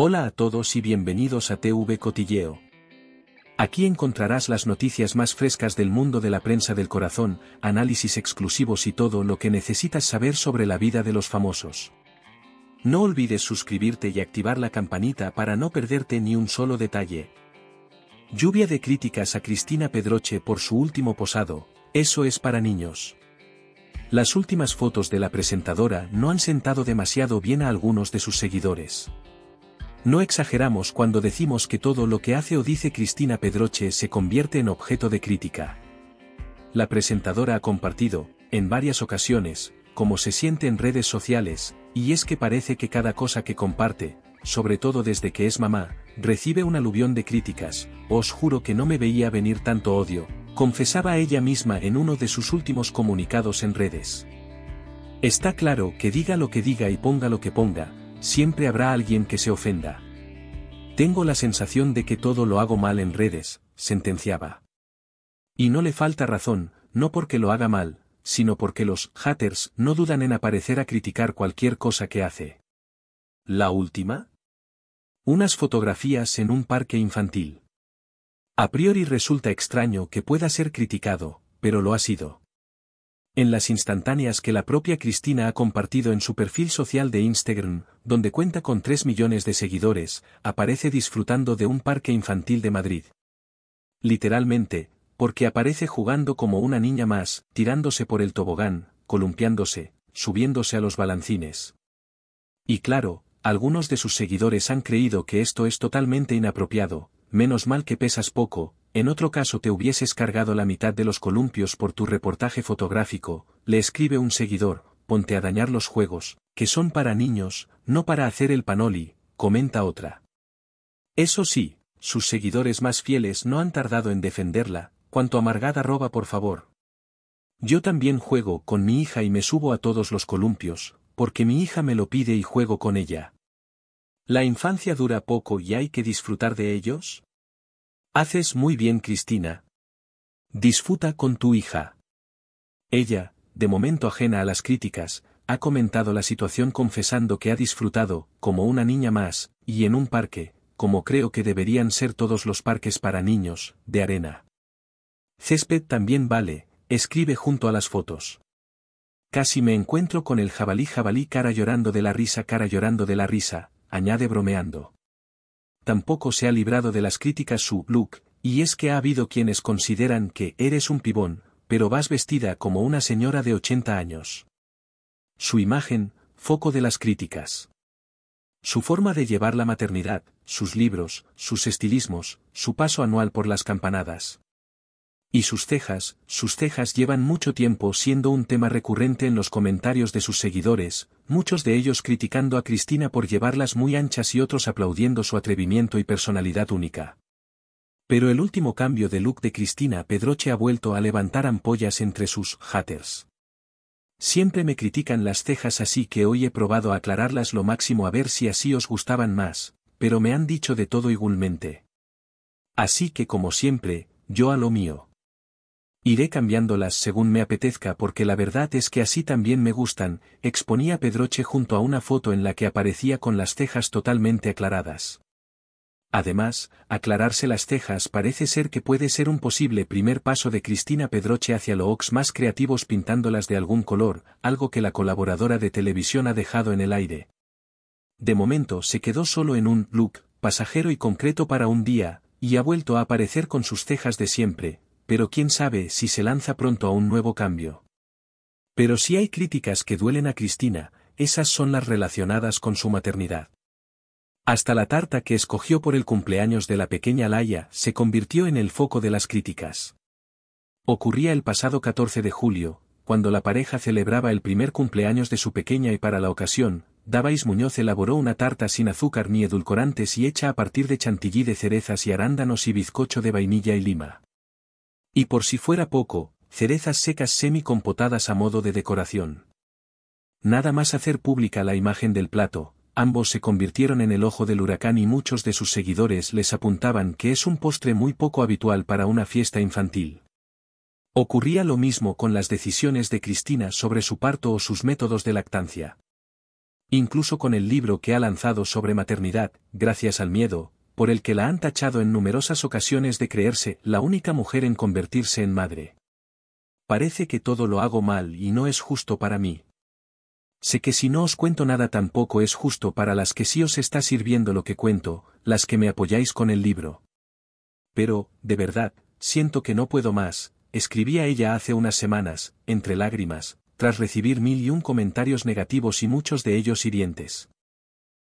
Hola a todos y bienvenidos a TV Cotilleo. Aquí encontrarás las noticias más frescas del mundo de la prensa del corazón, análisis exclusivos y todo lo que necesitas saber sobre la vida de los famosos. No olvides suscribirte y activar la campanita para no perderte ni un solo detalle. Lluvia de críticas a Cristina Pedroche por su último posado, eso es para niños. Las últimas fotos de la presentadora no han sentado demasiado bien a algunos de sus seguidores. No exageramos cuando decimos que todo lo que hace o dice Cristina Pedroche se convierte en objeto de crítica. La presentadora ha compartido, en varias ocasiones, cómo se siente en redes sociales, y es que parece que cada cosa que comparte, sobre todo desde que es mamá, recibe un aluvión de críticas, os juro que no me veía venir tanto odio, confesaba ella misma en uno de sus últimos comunicados en redes. Está claro que diga lo que diga y ponga lo que ponga, siempre habrá alguien que se ofenda. Tengo la sensación de que todo lo hago mal en redes, sentenciaba. Y no le falta razón, no porque lo haga mal, sino porque los haters no dudan en aparecer a criticar cualquier cosa que hace. ¿La última? Unas fotografías en un parque infantil. A priori resulta extraño que pueda ser criticado, pero lo ha sido en las instantáneas que la propia Cristina ha compartido en su perfil social de Instagram, donde cuenta con 3 millones de seguidores, aparece disfrutando de un parque infantil de Madrid. Literalmente, porque aparece jugando como una niña más, tirándose por el tobogán, columpiándose, subiéndose a los balancines. Y claro, algunos de sus seguidores han creído que esto es totalmente inapropiado, menos mal que pesas poco, en otro caso te hubieses cargado la mitad de los columpios por tu reportaje fotográfico, le escribe un seguidor, ponte a dañar los juegos, que son para niños, no para hacer el panoli, comenta otra. Eso sí, sus seguidores más fieles no han tardado en defenderla, cuanto amargada roba por favor. Yo también juego con mi hija y me subo a todos los columpios, porque mi hija me lo pide y juego con ella. ¿La infancia dura poco y hay que disfrutar de ellos? Haces muy bien Cristina. Disfruta con tu hija. Ella, de momento ajena a las críticas, ha comentado la situación confesando que ha disfrutado, como una niña más, y en un parque, como creo que deberían ser todos los parques para niños, de arena. Césped también vale, escribe junto a las fotos. Casi me encuentro con el jabalí jabalí cara llorando de la risa cara llorando de la risa, añade bromeando tampoco se ha librado de las críticas su look, y es que ha habido quienes consideran que eres un pibón, pero vas vestida como una señora de 80 años. Su imagen, foco de las críticas. Su forma de llevar la maternidad, sus libros, sus estilismos, su paso anual por las campanadas. Y sus cejas, sus cejas llevan mucho tiempo siendo un tema recurrente en los comentarios de sus seguidores, muchos de ellos criticando a Cristina por llevarlas muy anchas y otros aplaudiendo su atrevimiento y personalidad única. Pero el último cambio de look de Cristina Pedroche ha vuelto a levantar ampollas entre sus haters. Siempre me critican las cejas así que hoy he probado aclararlas lo máximo a ver si así os gustaban más, pero me han dicho de todo igualmente. Así que como siempre, yo a lo mío. Iré cambiándolas según me apetezca porque la verdad es que así también me gustan, exponía Pedroche junto a una foto en la que aparecía con las cejas totalmente aclaradas. Además, aclararse las cejas parece ser que puede ser un posible primer paso de Cristina Pedroche hacia looks más creativos pintándolas de algún color, algo que la colaboradora de televisión ha dejado en el aire. De momento se quedó solo en un look, pasajero y concreto para un día, y ha vuelto a aparecer con sus cejas de siempre, pero quién sabe si se lanza pronto a un nuevo cambio. Pero si hay críticas que duelen a Cristina, esas son las relacionadas con su maternidad. Hasta la tarta que escogió por el cumpleaños de la pequeña Laia se convirtió en el foco de las críticas. Ocurría el pasado 14 de julio, cuando la pareja celebraba el primer cumpleaños de su pequeña y para la ocasión, Dabais Muñoz elaboró una tarta sin azúcar ni edulcorantes y hecha a partir de chantilly de cerezas y arándanos y bizcocho de vainilla y lima. Y por si fuera poco, cerezas secas semi-compotadas a modo de decoración. Nada más hacer pública la imagen del plato, ambos se convirtieron en el ojo del huracán y muchos de sus seguidores les apuntaban que es un postre muy poco habitual para una fiesta infantil. Ocurría lo mismo con las decisiones de Cristina sobre su parto o sus métodos de lactancia. Incluso con el libro que ha lanzado sobre maternidad, gracias al miedo, por el que la han tachado en numerosas ocasiones de creerse la única mujer en convertirse en madre. Parece que todo lo hago mal y no es justo para mí. Sé que si no os cuento nada tampoco es justo para las que sí os está sirviendo lo que cuento, las que me apoyáis con el libro. Pero, de verdad, siento que no puedo más, escribí a ella hace unas semanas, entre lágrimas, tras recibir mil y un comentarios negativos y muchos de ellos hirientes.